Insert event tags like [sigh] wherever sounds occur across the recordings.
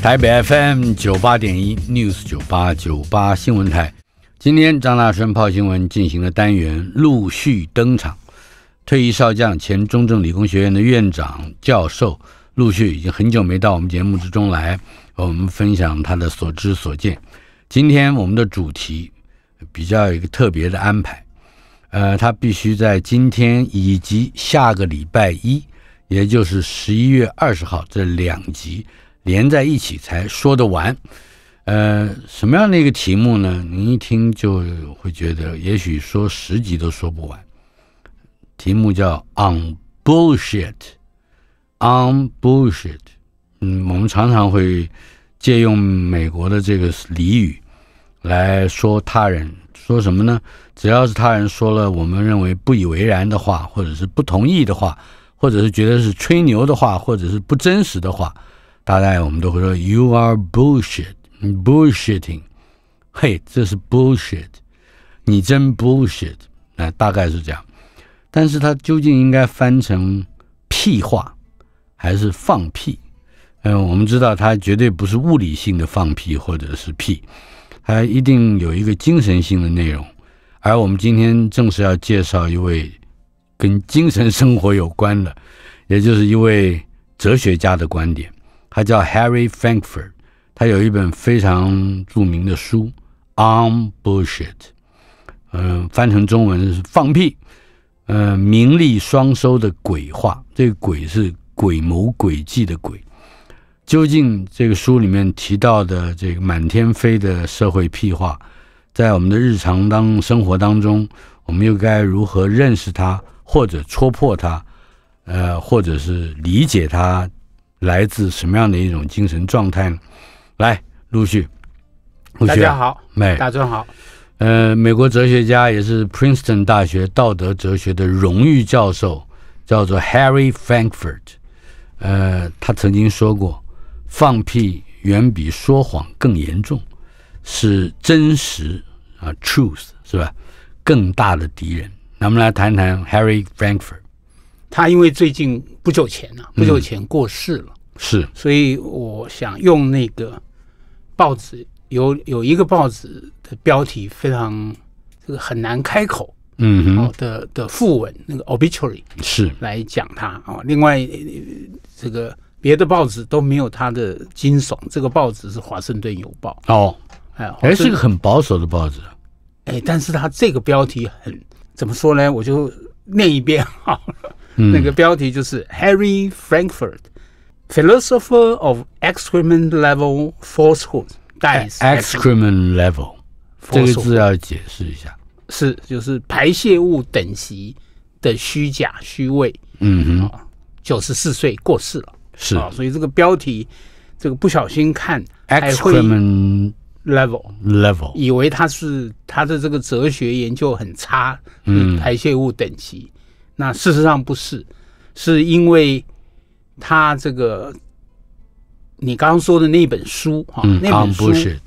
台北 FM 九八点一 News 九八九八新闻台，今天张大春炮新闻进行的单元陆续登场，退役少将、前中正理工学院的院长教授陆续已经很久没到我们节目之中来，我们分享他的所知所见。今天我们的主题比较有一个特别的安排，呃，他必须在今天以及下个礼拜一，也就是十一月二十号这两集。连在一起才说得完，呃，什么样的一个题目呢？您一听就会觉得，也许说十集都说不完。题目叫 “on bullshit”，“on bullshit”。嗯，我们常常会借用美国的这个俚语来说他人，说什么呢？只要是他人说了，我们认为不以为然的话，或者是不同意的话，或者是觉得是吹牛的话，或者是不真实的话。大概我们都会说 “You are bullshit, bullshitting。”嘿，这是 bullshit，你真 bullshit。那大概是这样，但是它究竟应该翻成“屁话”还是“放屁”？嗯，我们知道它绝对不是物理性的放屁或者是屁，它一定有一个精神性的内容。而我们今天正是要介绍一位跟精神生活有关的，也就是一位哲学家的观点。他叫 Harry Frankfurt，他有一本非常著名的书《On Bullshit》，嗯，翻成中文是“放屁”，嗯，“名利双收”的鬼话。这个“鬼”是鬼谋诡计的“鬼”。究竟这个书里面提到的这个满天飞的社会屁话，在我们的日常当生活当中，我们又该如何认识它，或者戳破它，呃，或者是理解它？来自什么样的一种精神状态呢？来，陆续，大家好，美，大家好。呃，美国哲学家也是 Princeton 大学道德哲学的荣誉教授，叫做 Harry Frankfurt。呃，他曾经说过，放屁远比说谎更严重，是真实啊，truth 是吧？更大的敌人。那我们来谈谈 Harry Frankfurt。他因为最近不久前啊，不久前过世了，是，所以我想用那个报纸，有有一个报纸的标题非常这个很难开口，嗯哼，的的副文那个 obituary 是来讲他啊。另外这个别的报纸都没有他的惊悚，这个报纸是《华盛顿邮报》哦，哎，还是个很保守的报纸，哎，但是他这个标题很怎么说呢？我就念一遍好了。那个标题就是 Harry Frankfurt，philosopher of excrement level falsehood，die。excrement level，这个字要解释一下。是，就是排泄物等级的虚假虚伪。嗯哼。九十四岁过世了。是。啊，所以这个标题，这个不小心看，excrement。level level，以为他是他的这个哲学研究很差。嗯。排泄物等级。那事实上不是，是因为他这个你刚刚说的那本书哈，那本书是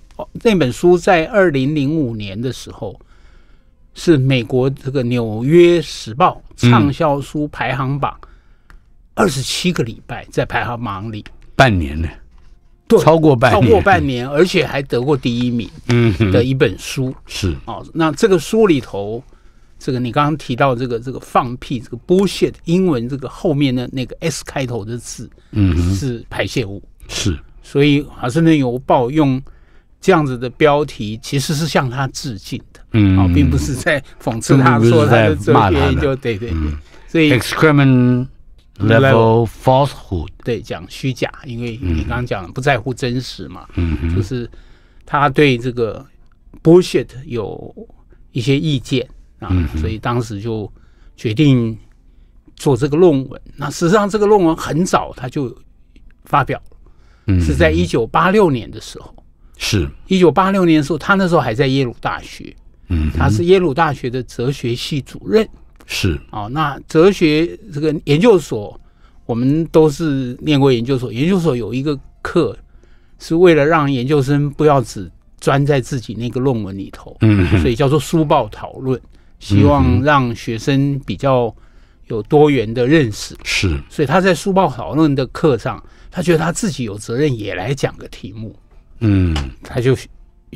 那本书在二零零五年的时候是美国这个《纽约时报》畅销书排行榜二十七个礼拜在排行榜里，半年呢，对，超过半超过半年，而且还得过第一名，嗯，的一本书是哦。那这个书里头。这个你刚刚提到这个这个放屁这个 bullshit 英文这个后面的那个 s 开头的字，嗯，是排泄物，是，所以《华盛顿邮报》用这样子的标题，其实是向他致敬的，嗯，啊，并不是在讽刺他，说他的这些就对对对，所以 excrement level falsehood，对，讲虚假，因为你刚刚讲不在乎真实嘛，嗯，就是他对这个 bullshit 有一些意见。啊，所以当时就决定做这个论文。那实际上这个论文很早他就发表是在一九八六年的时候。是，一九八六年的时候，他那时候还在耶鲁大学。嗯，他是耶鲁大学的哲学系主任。是。哦，那哲学这个研究所，我们都是念过研究所。研究所有一个课，是为了让研究生不要只钻在自己那个论文里头。嗯。所以叫做书报讨论。希望让学生比较有多元的认识，是。所以他在书报讨论的课上，他觉得他自己有责任也来讲个题目，嗯，他就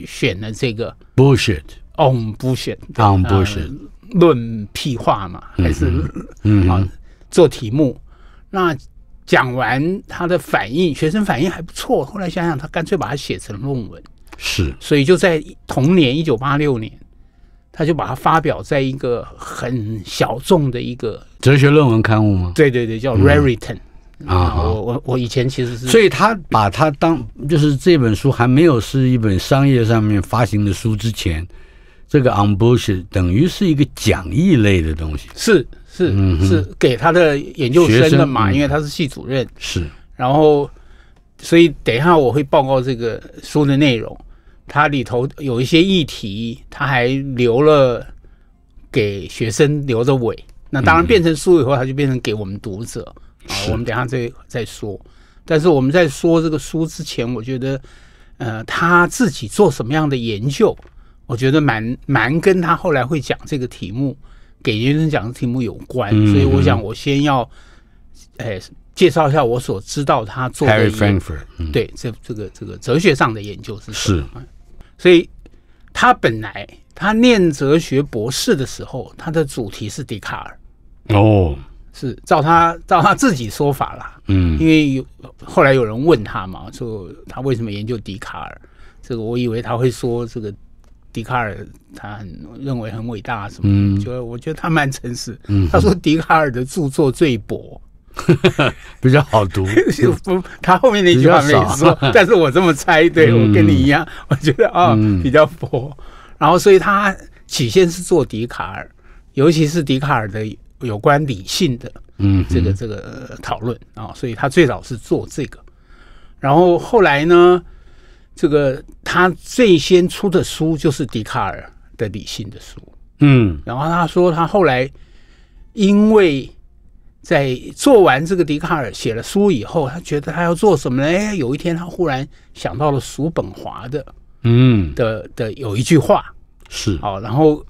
选了这个 “bullshit on bullshit on bullshit” 论屁话嘛，还是嗯啊做题目。那讲完他的反应，学生反应还不错。后来想想，他干脆把它写成论文，是。所以就在同年一九八六年。他就把它发表在一个很小众的一个哲学论文刊物吗？对对对，叫 Rareton 啊！我我我以前其实是……所以他把他当就是这本书还没有是一本商业上面发行的书之前，这个 On Bush 等于是一个讲义类的东西，是是是，给他的研究生的嘛？因为他是系主任，是。然后，所以等一下我会报告这个书的内容。它里头有一些议题，他还留了给学生留着尾。那当然变成书以后，它就变成给我们读者啊。我们等下再再说。但是我们在说这个书之前，我觉得呃，他自己做什么样的研究，我觉得蛮蛮跟他后来会讲这个题目给学生讲的题目有关。所以我想，我先要哎介绍一下我所知道他做的。Harry Frankfurt，对，这这个这个哲学上的研究是什是。所以，他本来他念哲学博士的时候，他的主题是笛卡尔。哦，是照他照他自己说法啦。嗯，因为后来有人问他嘛，说他为什么研究笛卡尔？这个我以为他会说这个笛卡尔他很认为很伟大什么？嗯，就我觉得他蛮诚实。嗯，他说笛卡尔的著作最薄。[laughs] 比较好读，不，[laughs] 他后面那句话没说，但是我这么猜，对我跟你一样，我觉得啊比较薄，然后所以他起先是做笛卡尔，尤其是笛卡尔的有关理性的，嗯，这个这个讨论啊，所以他最早是做这个，然后后来呢，这个他最先出的书就是笛卡尔的理性的书，嗯，然后他说他后来因为。在做完这个笛卡尔写了书以后，他觉得他要做什么呢？哎，有一天他忽然想到了叔本华的，嗯的的有一句话是哦，然后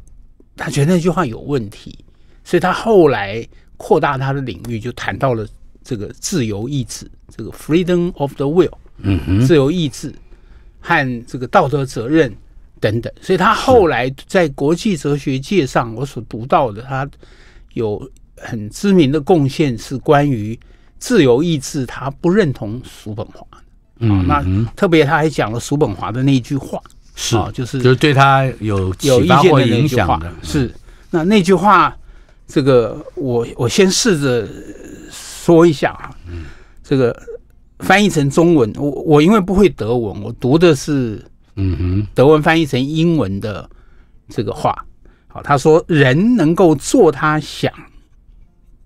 他觉得那句话有问题，所以他后来扩大他的领域，就谈到了这个自由意志，这个 freedom of the will，嗯，自由意志和这个道德责任等等。所以他后来在国际哲学界上，我所读到的，他有。很知名的贡献是关于自由意志，他不认同叔本华。嗯，那特别他还讲了叔本华的那一句话，是就是就对他有有意见的那句话。是那那句话，这个我我先试着说一下啊。嗯，这个翻译成中文，我我因为不会德文，我读的是嗯哼德文翻译成英文的这个话。好，他说人能够做他想。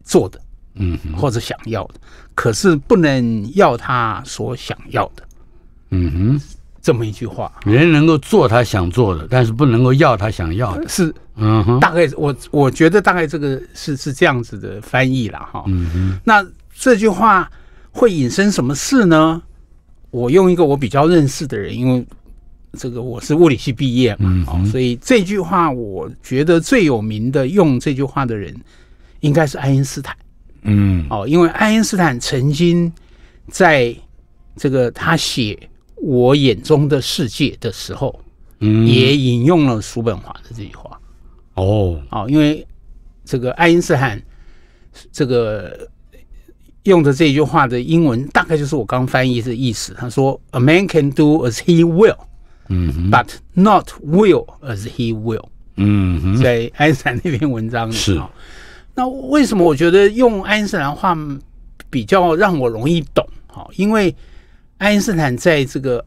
做的，嗯哼，或者想要的，可是不能要他所想要的，嗯哼，这么一句话，人能够做他想做的，但是不能够要他想要的，是，嗯哼，大概我我觉得大概这个是是这样子的翻译了哈，嗯哼，那这句话会引申什么事呢？我用一个我比较认识的人，因为这个我是物理系毕业嘛，哦，所以这句话我觉得最有名的用这句话的人。应该是爱因斯坦，嗯，哦，因为爱因斯坦曾经在这个他写《我眼中的世界》的时候，嗯，也引用了叔本华的这句话。哦，哦，因为这个爱因斯坦这个用的这句话的英文大概就是我刚翻译的意思。他说：“A man can do as he will，嗯，but not will as he will。”嗯，在爱因斯坦那篇文章里是。那为什么我觉得用爱因斯坦话比较让我容易懂？哈，因为爱因斯坦在这个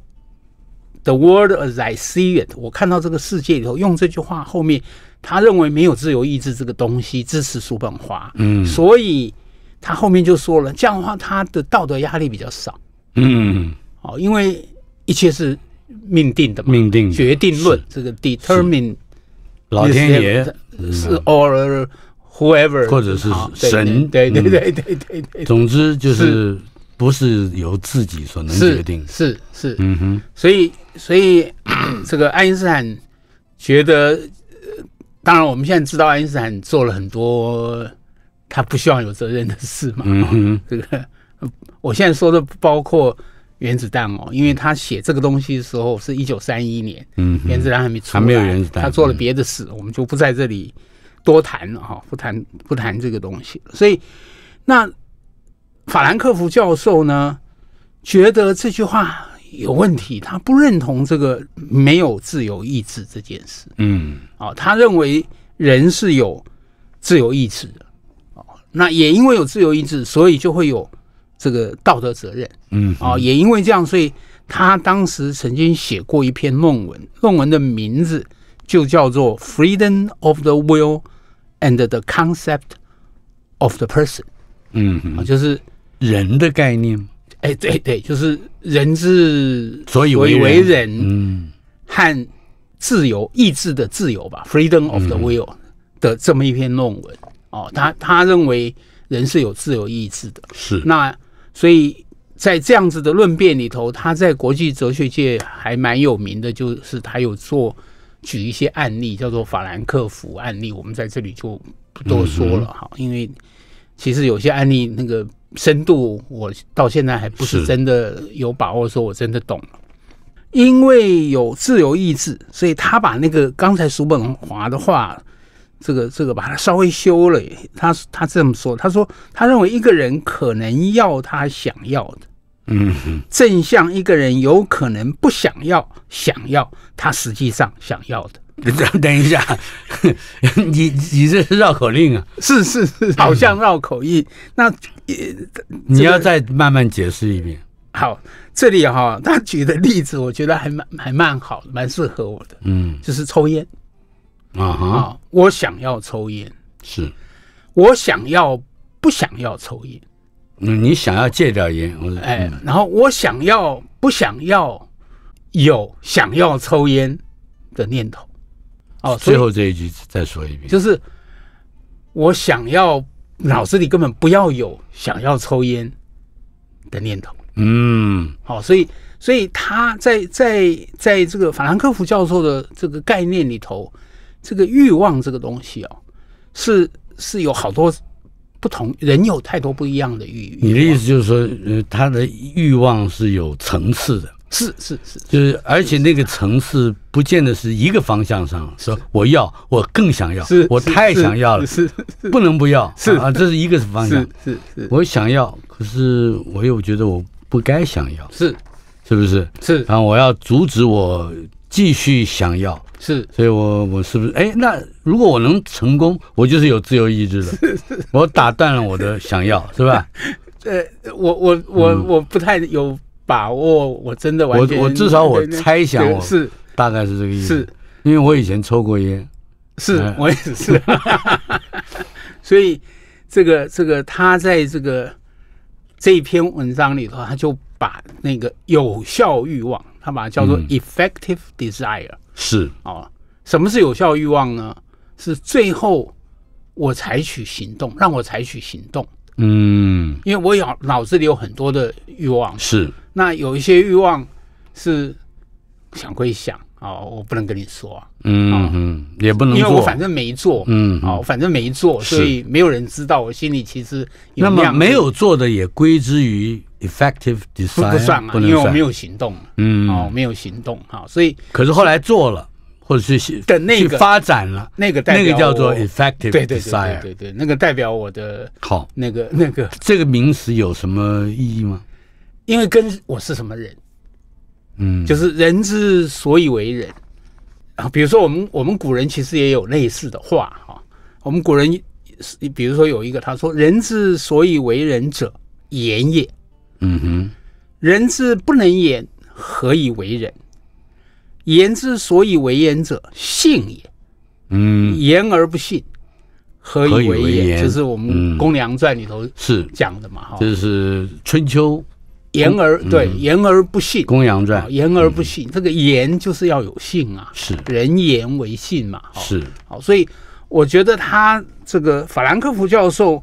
“the world a s I s e e i t 我看到这个世界里头，用这句话后面，他认为没有自由意志这个东西，支持叔本华。嗯，所以他后面就说了这样的话，他的道德压力比较少。嗯，好，因为一切是命定的嘛，命定决定论，这个 determine，老天爷是 or。whoever 或者是神，对对对对对，总之就是不是由自己所能决定，是是，嗯哼，所以所以这个爱因斯坦觉得，当然我们现在知道爱因斯坦做了很多他不希望有责任的事嘛，嗯哼，这个我现在说的不包括原子弹哦，因为他写这个东西的时候是一九三一年，嗯，原子弹还没出来，还没有原子弹，他做了别的事，我们就不在这里。多谈了哈，不谈不谈这个东西。所以，那法兰克福教授呢，觉得这句话有问题，他不认同这个没有自由意志这件事。嗯，啊，他认为人是有自由意志的，哦，那也因为有自由意志，所以就会有这个道德责任。嗯，啊，也因为这样，所以他当时曾经写过一篇论文，论文的名字。就叫做 freedom of the will and the concept of the person，嗯，就是人的概念。哎，对对，就是人之所以为人，嗯，和自由意志的自由吧，freedom of the will 的这么一篇论文。哦，他他认为人是有自由意志的，是那所以在这样子的论辩里头，他在国际哲学界还蛮有名的，就是他有做。举一些案例，叫做法兰克福案例，我们在这里就不多说了哈，因为其实有些案例那个深度，我到现在还不是真的有把握说我真的懂因为有自由意志，所以他把那个刚才叔本华的话，这个这个把它稍微修了，他他这么说，他说他认为一个人可能要他想要的。嗯，正像一个人有可能不想要想要他实际上想要的。[laughs] 等一下，[laughs] 你你这是绕口令啊？是是是，好像绕口令。那你要再慢慢解释一遍。好，这里哈，他举的例子，我觉得还蛮还蛮好，蛮适合我的。嗯，就是抽烟啊哈，我想要抽烟，是我想要不想要抽烟？嗯，你想要戒掉烟，我说哎，然后我想要不想要有想要抽烟的念头？哦，最后这一句再说一遍，就是我想要脑子里根本不要有想要抽烟的念头。嗯，好，所以所以他在在在这个法兰克福教授的这个概念里头，这个欲望这个东西啊，是是有好多。不同人有太多不一样的欲。你的意思就是说，呃，他的欲望是有层次的。是是是。就是，而且那个层次不见得是一个方向上说我要，我更想要，是我太想要了，是不能不要。是啊，这是一个方向。是是，我想要，可是我又觉得我不该想要，是是不是？是啊，我要阻止我继续想要。是，所以我我是不是哎？那如果我能成功，我就是有自由意志的。我打断了我的想要，是吧？呃，[laughs] 我我我我不太有把握，我真的完全我至少我猜想，我是大概是这个意思。是，因为我以前抽过烟。是，我也是。[laughs] 所以，这个这个他在这个这一篇文章里头，他就把那个有效欲望，他把它叫做 effective desire。是啊，什么是有效欲望呢？是最后我采取行动，让我采取行动。嗯，因为我有脑子里有很多的欲望，是那有一些欲望是想归想啊，我不能跟你说，嗯嗯，也不能因为我反正没做，嗯哦，反正没做，所以没有人知道我心里其实那么没有做的也归之于。Effective desire 不算啊，因为我没有行动。嗯，哦，没有行动哈，所以可是后来做了，或者是等那个发展了，那个代表那个叫做 effective desire，对对，那个代表我的好那个那个这个名词有什么意义吗？因为跟我是什么人，嗯，就是人之所以为人，啊，比如说我们我们古人其实也有类似的话哈，我们古人比如说有一个他说人之所以为人者，言也。嗯哼，人之不能言，何以为人？言之所以为言者，信也。嗯，言而不信，何以为言？就是我们《公羊传》里头是讲的嘛，哈，这是《春秋》言而对言而不信，《公羊传》言而不信，这个言就是要有信啊，是人言为信嘛，是好。所以我觉得他这个法兰克福教授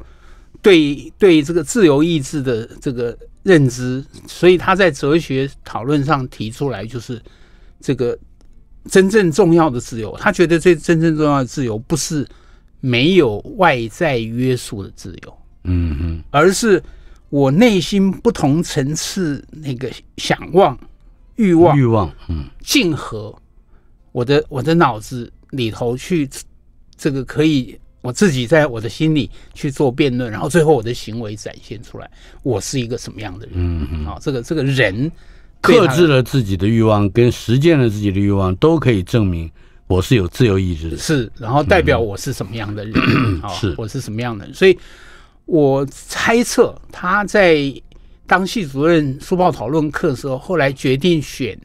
对对这个自由意志的这个。认知，所以他在哲学讨论上提出来，就是这个真正重要的自由。他觉得最真正重要的自由，不是没有外在约束的自由，嗯，而是我内心不同层次那个想望、欲望、欲望，嗯，竞合，我的我的脑子里头去，这个可以。我自己在我的心里去做辩论，然后最后我的行为展现出来，我是一个什么样的人？啊，这个这个人克制了自己的欲望，跟实践了自己的欲望，都可以证明我是有自由意志的。是，然后代表我是什么样的人？是，我是什么样的人？所以，我猜测他在当系主任书报讨论课的时候，后来决定选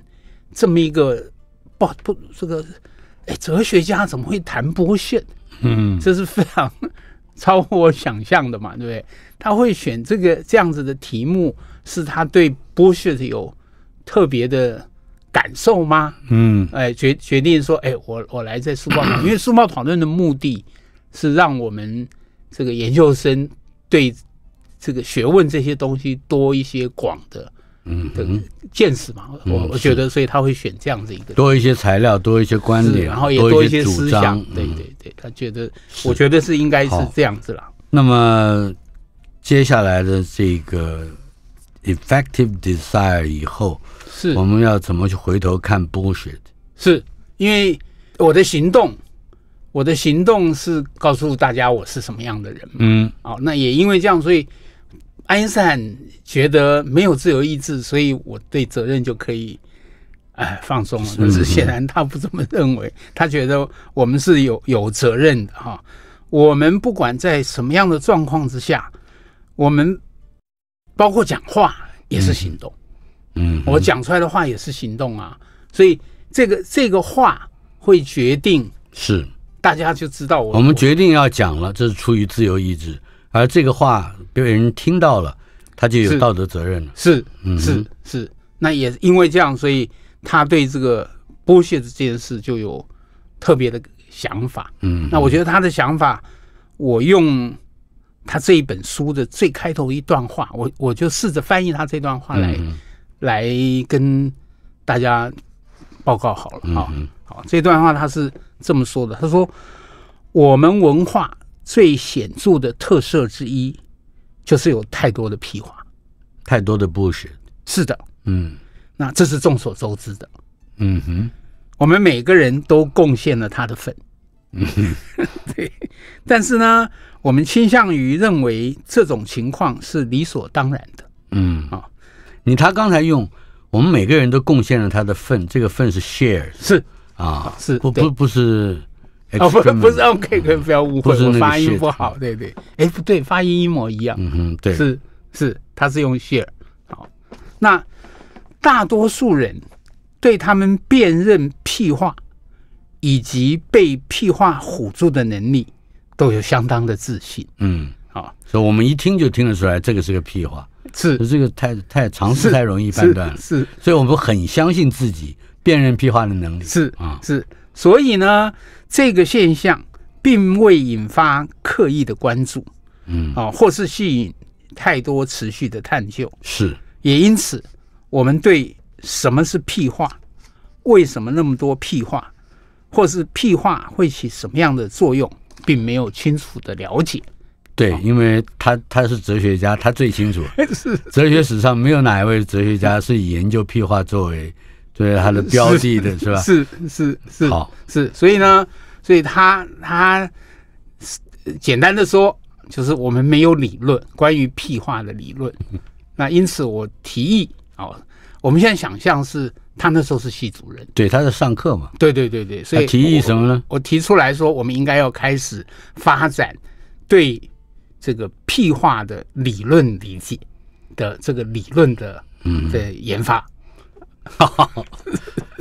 这么一个报不这个，哎，哲学家怎么会谈波线？嗯，这是非常超乎我想象的嘛，对不对？他会选这个这样子的题目，是他对剥削有特别的感受吗？嗯，哎，决决定说，哎，我我来在书报 [coughs] 因为书报讨论的目的是让我们这个研究生对这个学问这些东西多一些广的。嗯，见识嘛，我我觉得，所以他会选这样子一个多一些材料，多一些观点，然后也多一些思想。对对对，他觉得，我觉得是应该是这样子了。那么接下来的这个 effective desire 以后，是我们要怎么去回头看 bullshit？是因为我的行动，我的行动是告诉大家我是什么样的人。嗯，哦，那也因为这样，所以。爱因斯坦觉得没有自由意志，所以我对责任就可以哎放松了。但是显然他不这么认为，[laughs] 他觉得我们是有有责任的哈。我们不管在什么样的状况之下，我们包括讲话也是行动。嗯，我讲出来的话也是行动啊。所以这个这个话会决定是大家就知道我我们决定要讲了，这是出于自由意志。而这个话被人听到了，他就有道德责任了。是，是，是。那也因为这样，所以他对这个剥削这件事就有特别的想法。嗯。那我觉得他的想法，我用他这一本书的最开头一段话，我我就试着翻译他这段话来来跟大家报告好了啊。好，这段话他是这么说的：“他说，我们文化。”最显著的特色之一，就是有太多的屁话，太多的 bullshit。是的，嗯，那这是众所周知的。嗯哼，我们每个人都贡献了他的份。嗯哼，[laughs] 对。但是呢，我们倾向于认为这种情况是理所当然的。嗯啊，你他刚才用“我们每个人都贡献了他的份”，这个“份”是 share，是啊，是不不不是。啊，不，不是 o K，不要误会，我发音不好，对对。哎，不对，发音一模一样。嗯哼，对，是是，他是用 share。好，那大多数人对他们辨认屁话以及被屁话唬住的能力都有相当的自信。嗯，好，所以我们一听就听得出来，这个是个屁话。是，这个太太常识太容易判断了。是，所以我们很相信自己辨认屁话的能力。是啊，是。所以呢，这个现象并未引发刻意的关注，嗯啊，或是吸引太多持续的探究。是，也因此，我们对什么是屁话，为什么那么多屁话，或是屁话会起什么样的作用，并没有清楚的了解。对，因为他他是哲学家，他最清楚。[laughs] 是，哲学史上没有哪一位哲学家是以研究屁话作为。对他的标记的是吧？是是是好是，所以呢，所以他他是简单的说，就是我们没有理论关于屁话的理论。那因此我提议哦，我们现在想象是，他那时候是系主任，对他在上课嘛？对对对对，所以提议什么呢？我提出来说，我们应该要开始发展对这个屁话的理论理解的这个理论的嗯的研发。哈哈，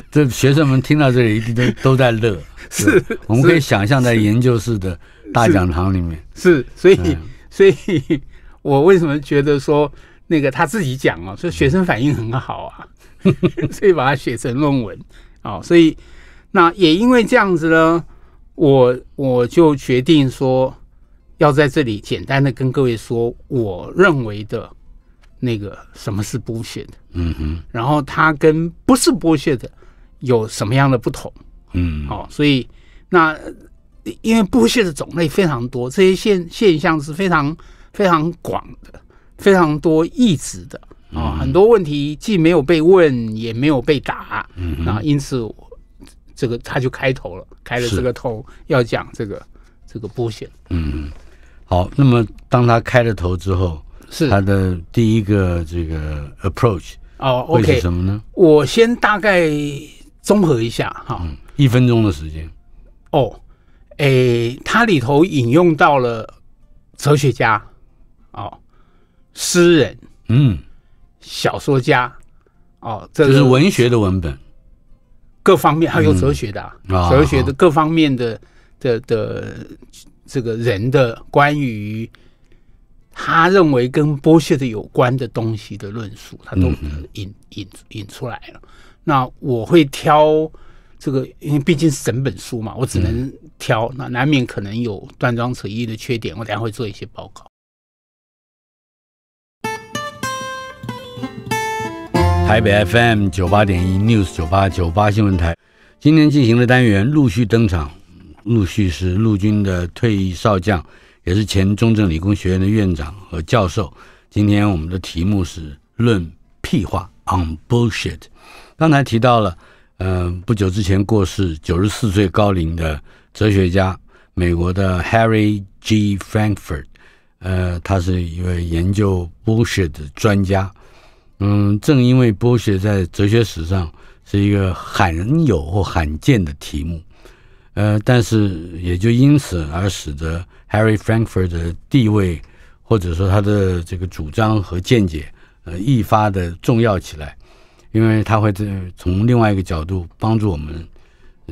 这学生们听到这里一定都都在乐。[laughs] 是，我们可以想象在研究室的大讲堂里面。是，所以，所以我为什么觉得说，那个他自己讲哦，说学生反应很好啊，[laughs] 所以把它写成论文啊。所以，那也因为这样子呢，我我就决定说，要在这里简单的跟各位说，我认为的。那个什么是剥削的？嗯哼，然后它跟不是剥削的有什么样的不同？嗯，好，所以那因为剥削的种类非常多，这些现现象是非常非常广的，非常多异直的啊，很多问题既没有被问，也没有被打，啊，因此这个他就开头了，开了这个头要讲这个这个剥削。嗯，好，那么当他开了头之后。是他的第一个这个 approach，哦，OK，什么呢？我先大概综合一下哈，嗯，一分钟的时间。哦，诶，它里头引用到了哲学家，哦，诗人，嗯，小说家，哦，这是文学的文本，各方面还有哲学的，啊，哲学的各方面的的的这个人的关于。他认为跟剥削的有关的东西的论述，他都引引引出来了。那我会挑这个，因为毕竟是整本书嘛，我只能挑，那难免可能有断章取义的缺点。我等下会做一些报告。台北 FM 九八点一 News 九八九八新闻台，今天进行的单元陆续登场，陆续是陆军的退役少将。也是前中正理工学院的院长和教授。今天我们的题目是论屁话 （On Bullshit）。刚才提到了，嗯，不久之前过世，九十四岁高龄的哲学家，美国的 Harry G. Frankfurt。呃，他是一位研究 Bullshit 的专家。嗯，正因为 Bullshit 在哲学史上是一个罕有或罕见的题目，呃，但是也就因此而使得 Harry Frankfurt 的地位，或者说他的这个主张和见解，呃，愈发的重要起来，因为他会从另外一个角度帮助我们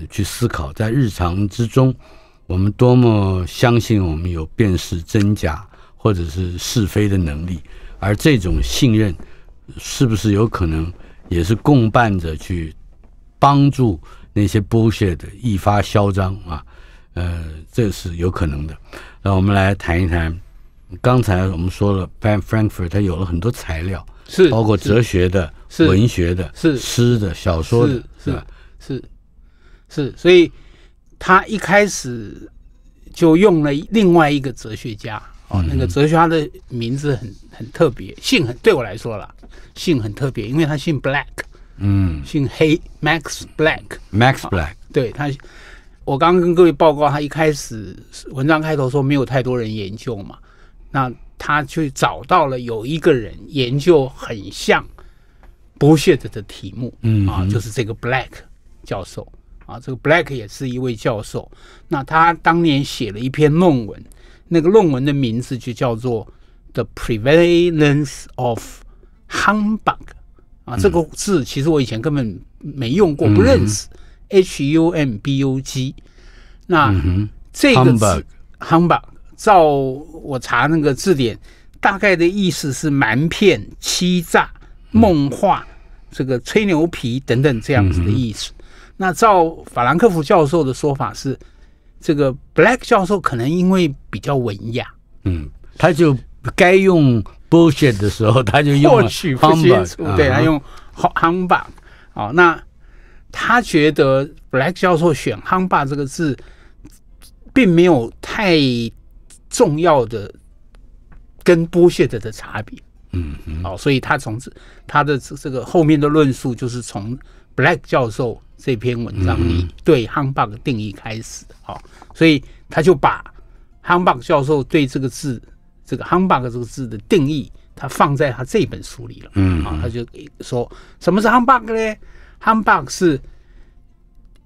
去思考，在日常之中，我们多么相信我们有辨识真假或者是是非的能力，而这种信任是不是有可能也是共伴着去帮助那些 bullshit 愈发嚣张啊？呃，这是有可能的。那我们来谈一谈，刚才我们说了，Ben f r a n k f u r t 他有了很多材料，是包括哲学的、是文学的、是诗的、小说的，是是是，所以他一开始就用了另外一个哲学家，哦，那个哲学家的名字很很特别，姓很对我来说了，姓很特别，因为他姓 Black，嗯，姓黑 Max Black，Max Black，对他。我刚刚跟各位报告，他一开始文章开头说没有太多人研究嘛，那他去找到了有一个人研究很像 bullshit 的题目，嗯啊，就是这个 Black 教授啊，这个 Black 也是一位教授，那他当年写了一篇论文，那个论文的名字就叫做 The Prevalence of h u m b u g 啊，这个字其实我以前根本没用过，不认识。humbug，那这个词 humbug，照我查那个字典，大概的意思是瞒骗、欺诈、梦话、这个吹牛皮等等这样子的意思。那照法兰克福教授的说法是，这个 Black 教授可能因为比较文雅，嗯，他就该用 bullshit 的时候，他就用了 humbug，对，他用 humbug。好，那。他觉得 Black 教授选 h u m b a 这个字，并没有太重要的跟 b 削者 s h 的差别。嗯，好，所以他从这他的这这个后面的论述，就是从 Black 教授这篇文章里对 h u m b a 的定义开始。好，所以他就把 h u m b a 教授对这个字，这个 h u m b a 这个字的定义，他放在他这本书里了。嗯，啊，他就说什么是 h u m b a 呢？Humbuck 是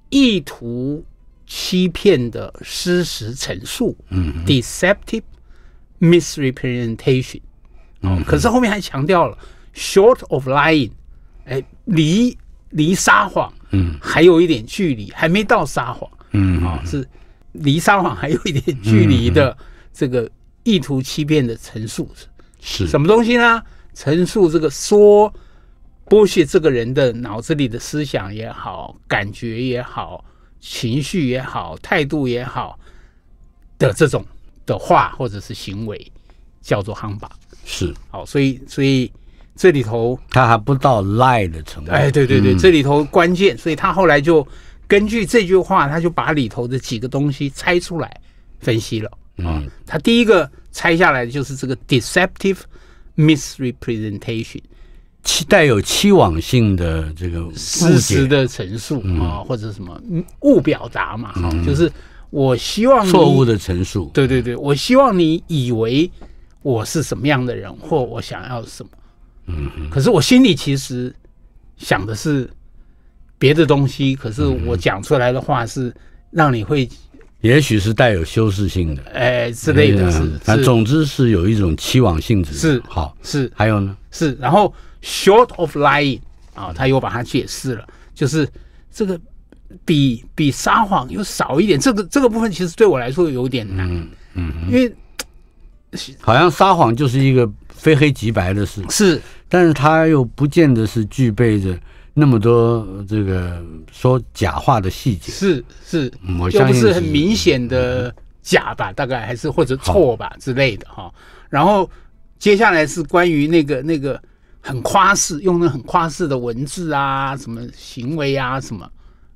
意图欺骗的事实陈述，嗯，deceptive misrepresentation，哦，可是后面还强调了 short of lying，哎，离离撒谎，嗯，还有一点距离，还没到撒谎，嗯，啊，是离撒谎还有一点距离的这个意图欺骗的陈述是，是什么东西呢？陈述这个说。剥削这个人的脑子里的思想也好，感觉也好，情绪也好，态度也好，的这种的话或者是行为，叫做 h a 是，好，所以所以这里头他还不到 “lie” 的程度。哎，对对对，这里头关键，所以他后来就根据这句话，他就把里头的几个东西拆出来分析了。嗯，他第一个拆下来的就是这个 “deceptive misrepresentation”。期带有期望性的这个事实的陈述啊，或者什么误表达嘛，就是我希望错误的陈述，对对对，我希望你以为我是什么样的人或我想要什么，嗯，可是我心里其实想的是别的东西，可是我讲出来的话是让你会，也许是带有修饰性的，哎之类的，那总之是有一种期望性质，是好是还有呢是然后。Short of lying 啊，他又把它解释了，就是这个比比撒谎又少一点。这个这个部分其实对我来说有点难，嗯，因为好像撒谎就是一个非黑即白的事，是，但是他又不见得是具备着那么多这个说假话的细节，是是，我相信是很明显的假吧，大概还是或者错吧之类的哈。然后接下来是关于那个那个。很夸饰，用那很夸饰的文字啊，什么行为啊，什么，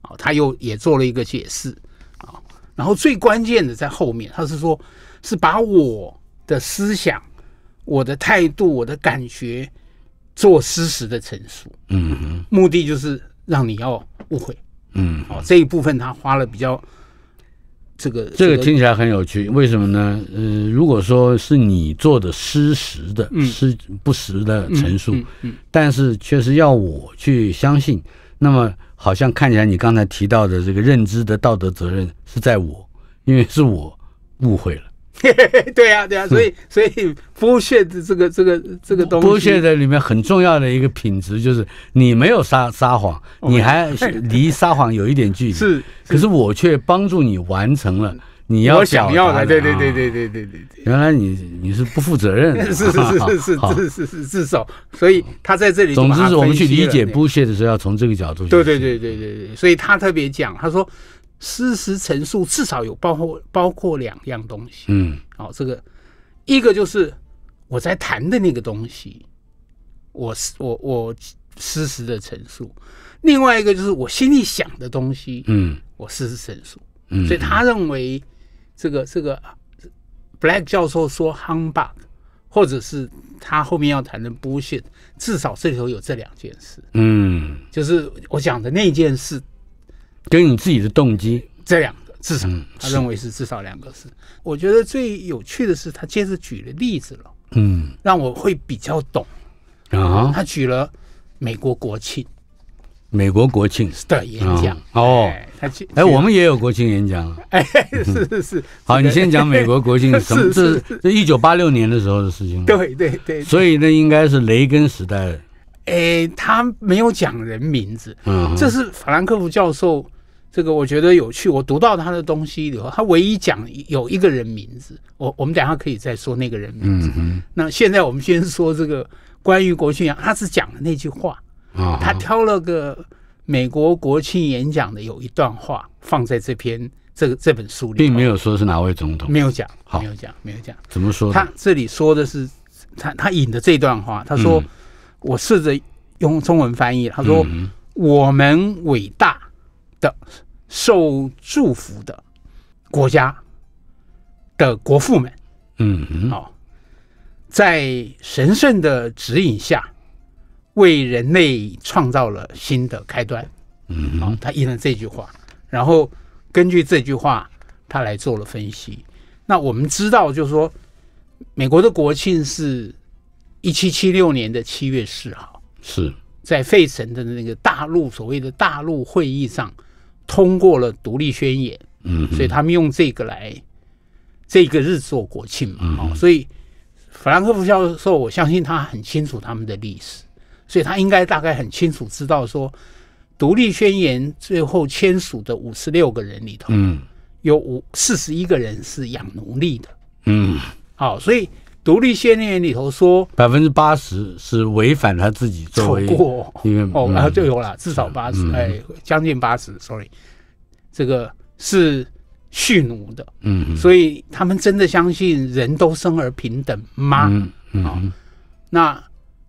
啊，他又也做了一个解释啊。然后最关键的在后面，他是说，是把我的思想、我的态度、我的感觉做事实的陈述。嗯哼，目的就是让你要误会。嗯，哦，这一部分他花了比较。这个这个听起来很有趣，为什么呢？呃，如果说是你做的失实的、失不实的陈述，但是却是要我去相信，那么好像看起来你刚才提到的这个认知的道德责任是在我，因为是我误会了。[laughs] 对呀，对呀，所以所以剥削的这个这个这个东西，剥削的里面很重要的一个品质就是，你没有撒撒谎，你还离撒谎有一点距离。[laughs] 是，可是我却帮助你完成了，你要想，要要对对对对对对对，原来你你是不负责任，[laughs] 是是是是是是是自首，所以他在这里。总之，是我们去理解剥削的时候要从这个角度。对对对对对对，所以他特别讲，他说。事实陈述至少有包括包括两样东西，嗯，好，这个一个就是我在谈的那个东西，我我我事实的陈述，另外一个就是我心里想的东西，嗯，我事实陈述，嗯，所以他认为这个这个 Black 教授说 h u m b u g 或者是他后面要谈的 Bush，至少这里头有这两件事，嗯，就是我讲的那件事。跟你自己的动机，这两个至少他认为是至少两个是。我觉得最有趣的是他接着举了例子了，嗯，让我会比较懂。啊，他举了美国国庆，美国国庆的演讲哦，他去哎，我们也有国庆演讲 [laughs] 哎，是是是。好，你先讲美国国庆，[laughs] 什么？这是是一九八六年的时候的事情，对对对，所以那应该是雷根时代的。哎，他没有讲人名字，嗯，这是法兰克福教授这个，我觉得有趣。我读到他的东西以后，他唯一讲有一个人名字，我我们等下可以再说那个人名字。嗯、那现在我们先说这个关于国庆他是讲的那句话啊，他挑了个美国国庆演讲的有一段话放在这篇这这本书里，并没有说是哪位总统，没有讲，没有讲，没有讲。怎么说？他这里说的是他他引的这段话，他说。我试着用中文翻译，他说：“我们伟大的、受祝福的国家的国父们，嗯嗯，在神圣的指引下，为人类创造了新的开端。”嗯嗯，他应了这句话，然后根据这句话，他来做了分析。那我们知道，就是说，美国的国庆是。一七七六年的七月四号是在费城的那个大陆所谓的大陆会议上通过了独立宣言，嗯，所以他们用这个来这个日做国庆嘛，所以法兰克福教授，我相信他很清楚他们的历史，所以他应该大概很清楚知道说，独立宣言最后签署的五十六个人里头，嗯，有五四十一个人是养奴隶的，嗯，好，所以。独立宣言里头说，百分之八十是违反他自己。错过，因为哦，就有了，至少八十，哎，将近八十，sorry，这个是蓄奴的。嗯所以他们真的相信人都生而平等吗？啊，那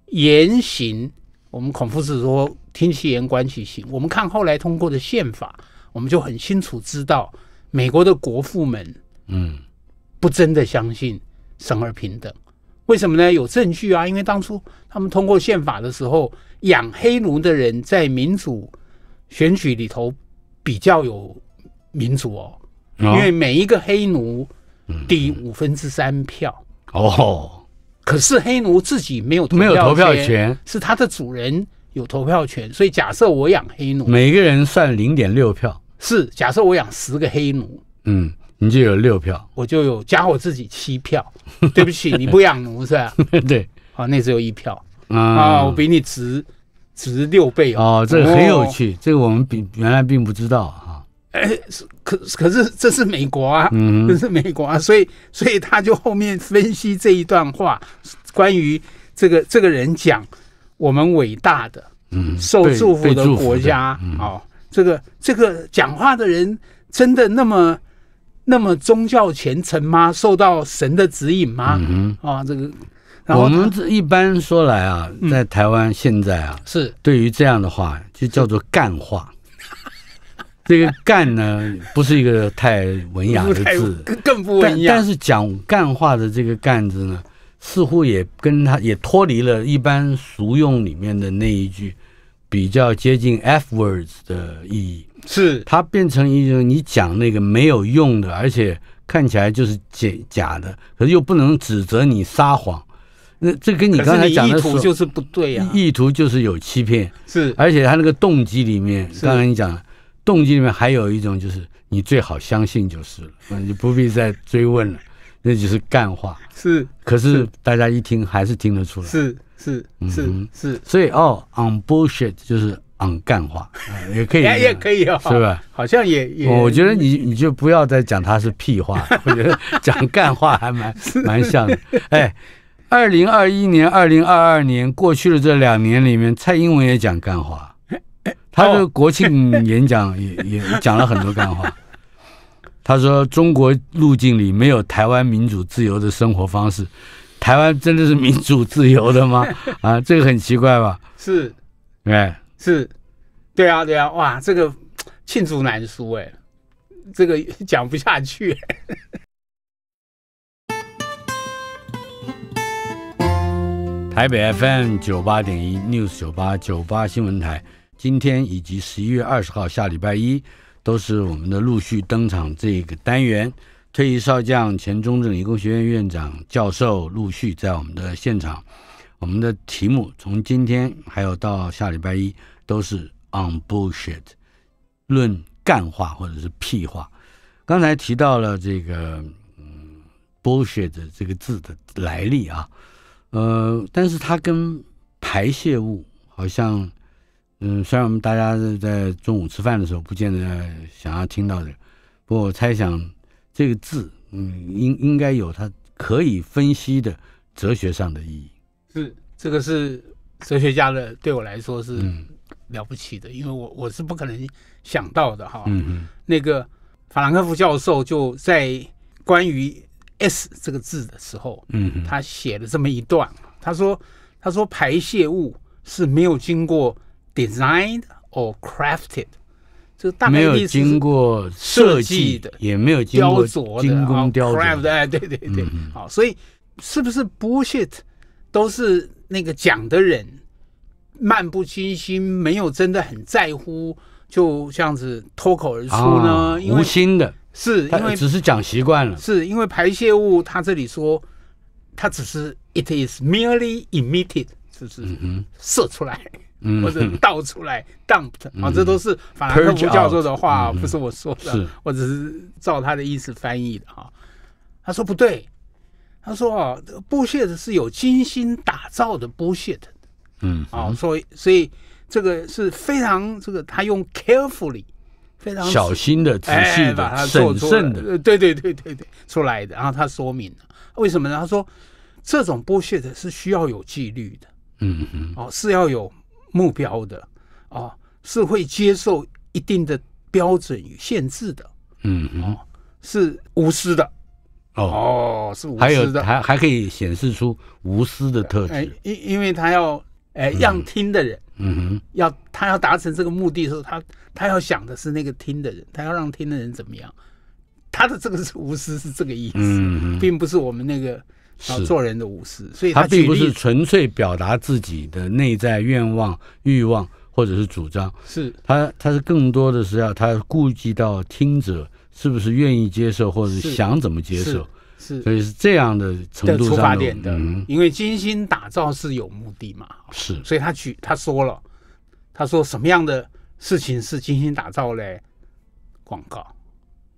言行，我们孔夫子说“听其言，观其行”。我们看后来通过的宪法，我们就很清楚知道，美国的国父们，嗯，不真的相信。生而平等，为什么呢？有证据啊！因为当初他们通过宪法的时候，养黑奴的人在民主选举里头比较有民主哦。因为每一个黑奴，低五分之三票哦。可是黑奴自己没有投票权，是他的主人有投票权。所以假设我养黑奴，每个人算零点六票。是，假设我养十个黑奴，嗯。你就有六票，我就有加我自己七票，[laughs] 对不起，你不养奴是吧？[laughs] 对，啊，那只有一票啊，我比你值值六倍哦。哦，这个很有趣，这个我们并原来并不知道哈。哎，是可可是这是美国啊，这是美国，啊，所以所以他就后面分析这一段话，关于这个这个人讲我们伟大的嗯受祝福的国家哦，这个这个讲话的人真的那么。那么宗教虔诚吗？受到神的指引吗？嗯、啊，这个。我们一般说来啊，在台湾现在啊，是对于这样的话，就叫做干话。[laughs] 这个干呢，不是一个太文雅的字，[laughs] 更不文雅。但是讲干话的这个干字呢，似乎也跟他也脱离了一般俗用里面的那一句，比较接近 F words 的意义。是，它变成一种你讲那个没有用的，而且看起来就是假假的，可是又不能指责你撒谎。那这跟你刚才讲的意图就是不对呀，意图就是有欺骗。是，而且他那个动机里面，刚才你讲动机里面还有一种就是你最好相信就是了，你不必再追问了，那就是干话。是，可是大家一听还是听得出来。是是是是，所以哦，on bullshit 就是。讲干话，[laughs] 也可以，也可以，是吧？好像也也，我觉得你你就不要再讲他是屁话，[laughs] 我觉得讲干话还蛮 [laughs] 蛮像的。哎，二零二一年、二零二二年过去的这两年里面，蔡英文也讲干话，他的国庆演讲也也讲了很多干话。他说：“中国路径里没有台湾民主自由的生活方式，台湾真的是民主自由的吗？”啊，这个很奇怪吧？是，哎。是，对啊，对啊，哇，这个罄竹难书哎，这个 [laughs] 讲不下去。台北 FM 九八点一 News 九八九八新闻台，今天以及十一月二十号下礼拜一，都是我们的陆续登场这个单元，退役少将、前中正理工学院院长教授陆续在我们的现场。我们的题目从今天还有到下礼拜一。都是 on bullshit，论干话或者是屁话。刚才提到了这个 “bullshit” 这个字的来历啊，呃，但是它跟排泄物好像，嗯，虽然我们大家在中午吃饭的时候不见得想要听到的，不过我猜想这个字，嗯，应应该有它可以分析的哲学上的意义。是，这个是哲学家的，对我来说是。了不起的，因为我我是不可能想到的哈。嗯嗯，那个法兰克福教授就在关于 “s” 这个字的时候，嗯他写了这么一段，他说：“他说排泄物是没有经过 designed or crafted，这个大便没有经过设计的，也没有雕琢的工 c r a f t 哎，对对对，好，所以是不是 bullshit 都是那个讲的人？”漫不经心，没有真的很在乎，就这样子脱口而出呢？无心的，是因为只是讲习惯了。是因为排泄物，他这里说，他只是 it is merely emitted，就是射出来，或者倒出来，dump。e d 啊，这都是法兰克福教授的话，不是我说的，我只是照他的意思翻译的哈。他说不对，他说啊，剥屑的是有精心打造的剥屑的。嗯啊，所以所以这个是非常这个，他用 carefully 非常小心的仔细的审慎的，对对对对对，出来的。然后他说明了为什么呢？他说这种剥削的是需要有纪律的，嗯嗯，哦是要有目标的，哦，是会接受一定的标准与限制的，嗯嗯，是无私的，哦哦是无私的，还还可以显示出无私的特质，因因为他要。哎，让听的人，嗯哼，要他要达成这个目的的时候，他他要想的是那个听的人，他要让听的人怎么样？他的这个是无私，是这个意思，并不是我们那个是做人的无私。所以他并不是纯粹表达自己的内在愿望、欲望或者是主张。是他他是更多的是要他顾及到听者是不是愿意接受，或者想怎么接受。是，所以是这样的程度点的，因为精心打造是有目的嘛。是，所以他举他说了，他说什么样的事情是精心打造嘞？广告，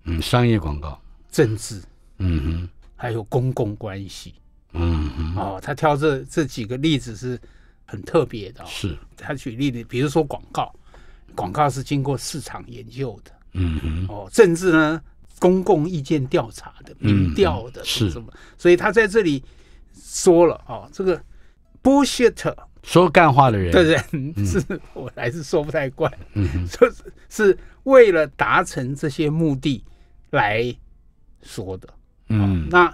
嗯，商业广告，政治，嗯哼，还有公共关系，嗯，哼，哦，他挑这这几个例子是很特别的。是他举例子，比如说广告，广告是经过市场研究的，嗯哼，哦，政治呢？公共意见调查的民调的是什么？所以他在这里说了啊，这个 bullshit 说干话的人的人，是我还是说不太惯。嗯，是是为了达成这些目的来说的。嗯，那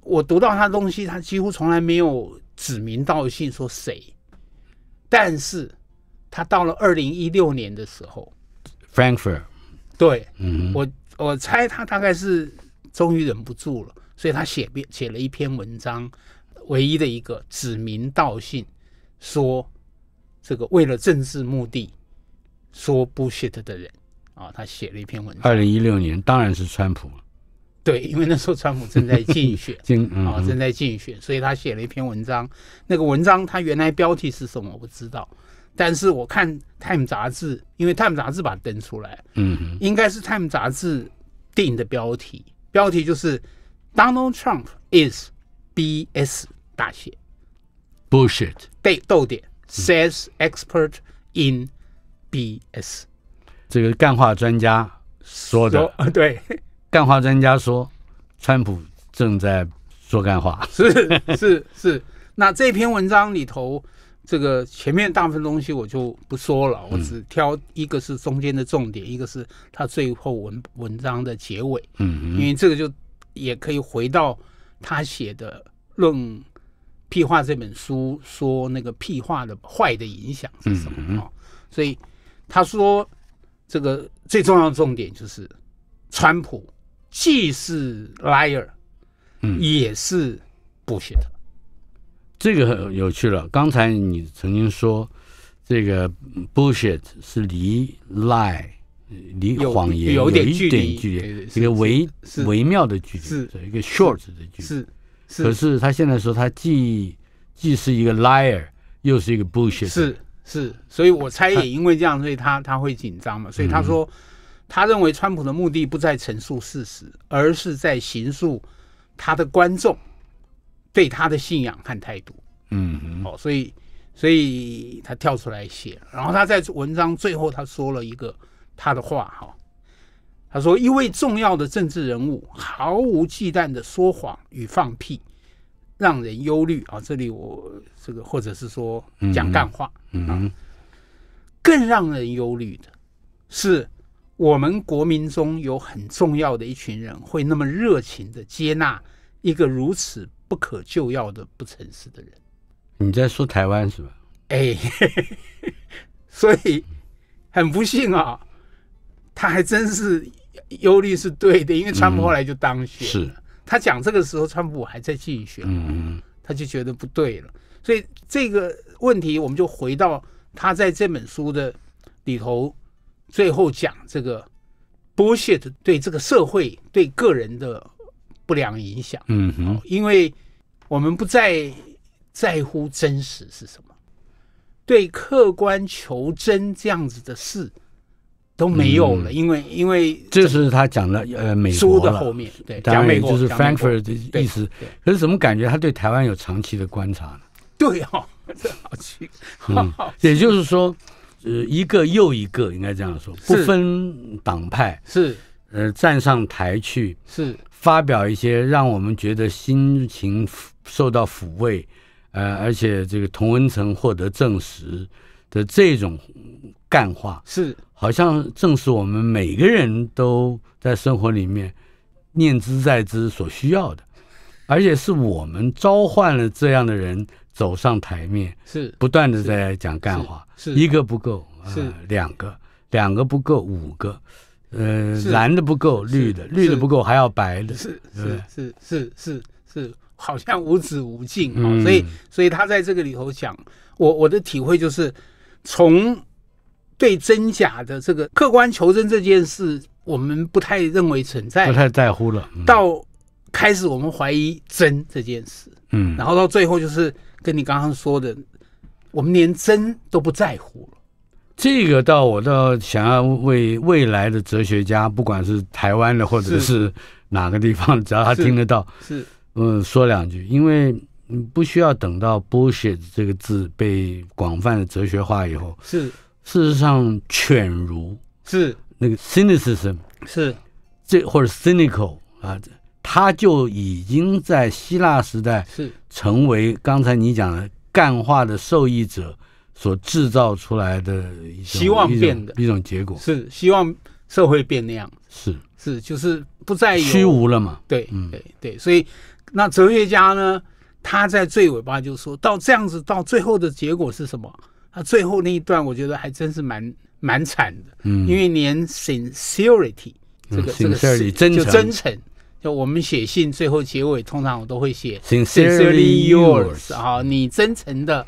我读到他东西，他几乎从来没有指名道姓说谁，但是他到了二零一六年的时候，Frankfur，对我。我猜他大概是终于忍不住了，所以他写篇写了一篇文章，唯一的一个指名道姓说这个为了政治目的说 bullshit 的人啊，他写了一篇文章。二零一六年当然是川普了，对，因为那时候川普正在竞选，[laughs] 啊，正在竞选，所以他写了一篇文章。那个文章他原来标题是什么我不知道。但是我看《Time》杂志，因为《Time》杂志把它登出来，嗯，应该是《Time》杂志定的标题，标题就是 “Donald Trump is BS 大写，bullshit 逗点 says expert in BS 这个干话专家说的，对，干话专家说，川普正在说干话，是是是。那这篇文章里头。这个前面大部分东西我就不说了，我只挑一个是中间的重点，一个是他最后文文章的结尾。嗯，因为这个就也可以回到他写的《论屁话》这本书，说那个屁话的坏的影响是什么？哈，所以他说这个最重要的重点就是，川普既是 liar，嗯，也是不写的。这个很有趣了。刚才你曾经说，这个 bullshit 是离 lie 离谎言有一点距离，一个微微妙的距离，一个 short 的距离。是，可是他现在说，他既既是一个 liar，又是一个 bullshit。是是，所以我猜也因为这样，所以他他会紧张嘛。所以他说，他认为川普的目的不在陈述事实，而是在行诉他的观众。对他的信仰和态度，嗯，好，所以，所以他跳出来写，然后他在文章最后他说了一个他的话，哈，他说一位重要的政治人物毫无忌惮的说谎与放屁，让人忧虑啊！这里我这个或者是说讲干话，嗯，更让人忧虑的是，我们国民中有很重要的一群人会那么热情的接纳一个如此。不可救药的不诚实的人，你在说台湾是吧？哎，[laughs] 所以很不幸啊，他还真是忧虑是对的，因为川普后来就当选是，他讲这个时候川普还在竞选，嗯，他就觉得不对了。所以这个问题，我们就回到他在这本书的里头最后讲这个剥削的对这个社会对个人的。不良影响，嗯哼，因为我们不再在乎真实是什么，对客观求真这样子的事都没有了，因为因为这是他讲了，呃，美国的后面对讲美国 Frankfurt 的意思。可是怎么感觉他对台湾有长期的观察呢？对啊，[laughs] 好奇。嗯，[laughs] 也就是说，呃，一个又一个，应该这样说，不分党派是，呃，站上台去是。发表一些让我们觉得心情受到抚慰，呃，而且这个童文成获得证实的这种干话，是好像正是我们每个人都在生活里面念兹在兹所需要的，而且是我们召唤了这样的人走上台面，是不断的在讲干话，是一个不够，是两个，两个不够，五个。呃，蓝的不够，绿的绿的不够，还要白的。是是是是是是，好像无止无尽啊！所以，所以他在这个里头讲，我我的体会就是，从对真假的这个客观求真这件事，我们不太认为存在，不太在乎了。到开始我们怀疑真这件事，嗯，然后到最后就是跟你刚刚说的，我们连真都不在乎了。这个倒我倒想要为未来的哲学家，不管是台湾的或者是哪个地方，只要他听得到，是嗯说两句，因为不需要等到 “bullshit” 这个字被广泛的哲学化以后，是事实上，犬儒是那个 cynicism，是这或者 cynical 啊，他就已经在希腊时代是成为刚才你讲的干化的受益者。所制造出来的希望变的一种结果是希望社会变那样是是就是不再虚无了嘛对嗯对对所以那哲学家呢他在最尾巴就说到这样子到最后的结果是什么？他最后那一段我觉得还真是蛮蛮惨的，嗯，因为连 sincerity 这个这个词就真诚，就我们写信最后结尾通常我都会写 sincerely yours 啊，你真诚的。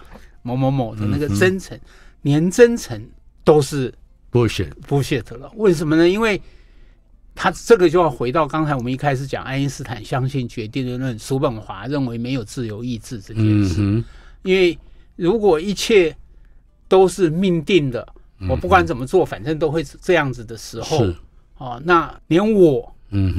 某某某的那个真诚，连真诚都是不屑不屑的了。为什么呢？因为他这个就要回到刚才我们一开始讲，爱因斯坦相信决定论，叔本华认为没有自由意志这件事。因为如果一切都是命定的，我不管怎么做，反正都会这样子的时候啊，那连我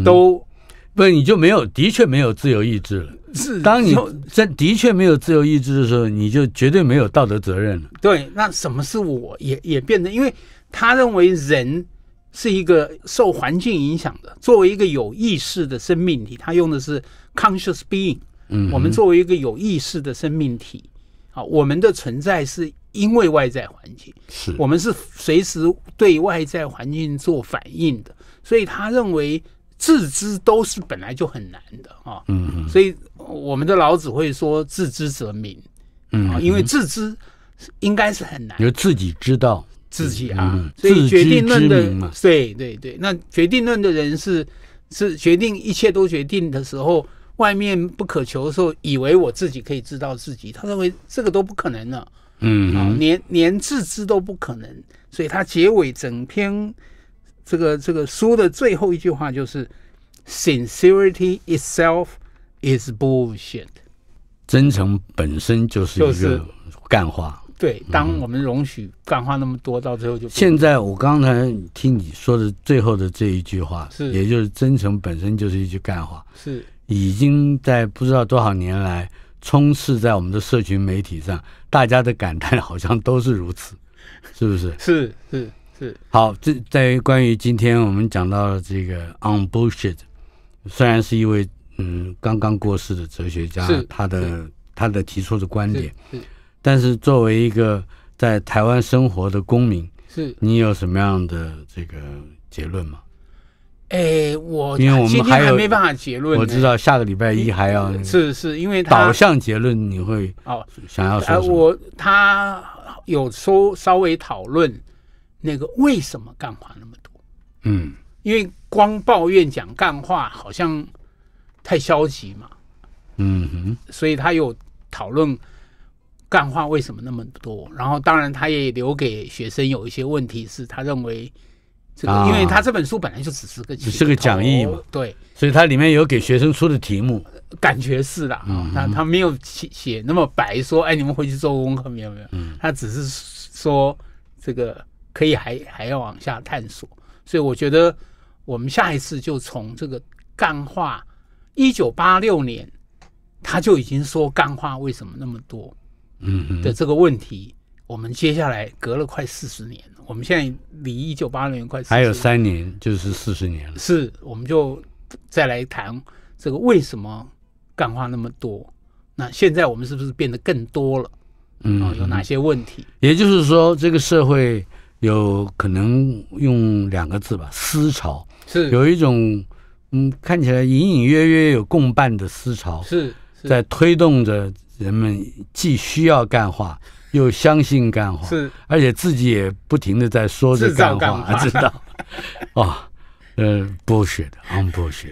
都，那你就没有，的确没有自由意志了。当你在的确没有自由意志的时候，你就绝对没有道德责任了。对，那什么是我也也变成，因为他认为人是一个受环境影响的，作为一个有意识的生命体，他用的是 conscious being。嗯，我们作为一个有意识的生命体，啊，我们的存在是因为外在环境，是我们是随时对外在环境做反应的，所以他认为自知都是本来就很难的啊。嗯，所以。我们的老子会说“自知则明”，嗯，因为自知应该是很难，就自己知道自己啊。所以决定论的，对对对，那决定论的人是是决定一切都决定的时候，外面不可求的时候，以为我自己可以知道自己，他认为这个都不可能了，嗯啊，连连自知都不可能，所以他结尾整篇这个这个书的最后一句话就是 “sincerity itself”。is bullshit，真诚本身就是一个干话。对，当我们容许干话那么多，到最后就现在我刚才听你说的最后的这一句话，是，也就是真诚本身就是一句干话，是，已经在不知道多少年来充斥在我们的社群媒体上，大家的感叹好像都是如此，[laughs] 是不是？是是是。好，这在关于今天我们讲到这个 o n bullshit，虽然是一位。嗯，刚刚过世的哲学家，他的他的提出的观点，但是作为一个在台湾生活的公民，是你有什么样的这个结论吗？哎，我因为我们还没办法结论，我知道下个礼拜一还要是是因为导向结论你会哦想要呃我他有说稍微讨论那个为什么干话那么多？嗯，因为光抱怨讲干话好像。太消极嘛，嗯哼，所以他有讨论干话为什么那么多，然后当然他也留给学生有一些问题，是他认为这个，因为他这本书本来就只是个只是个讲义嘛，对，所以他里面有给学生出的题目，感觉是的啊，他他没有写写那么白，说哎你们回去做功课没有没有，他只是说这个可以还还要往下探索，所以我觉得我们下一次就从这个干话。一九八六年，他就已经说干话为什么那么多，嗯的这个问题，我们接下来隔了快四十年，我们现在离一九八六年快还有三年，就是四十年了。是，我们就再来谈这个为什么干话那么多。那现在我们是不是变得更多了？嗯，有哪些问题？也就是说，这个社会有可能用两个字吧，思潮是有一种。嗯，看起来隐隐约约有共办的思潮，是，在推动着人们既需要干话，[laughs] 又相信干话，是，而且自己也不停的在说着干话，知道，[laughs] 哦，呃，剥削的，嗯，剥削。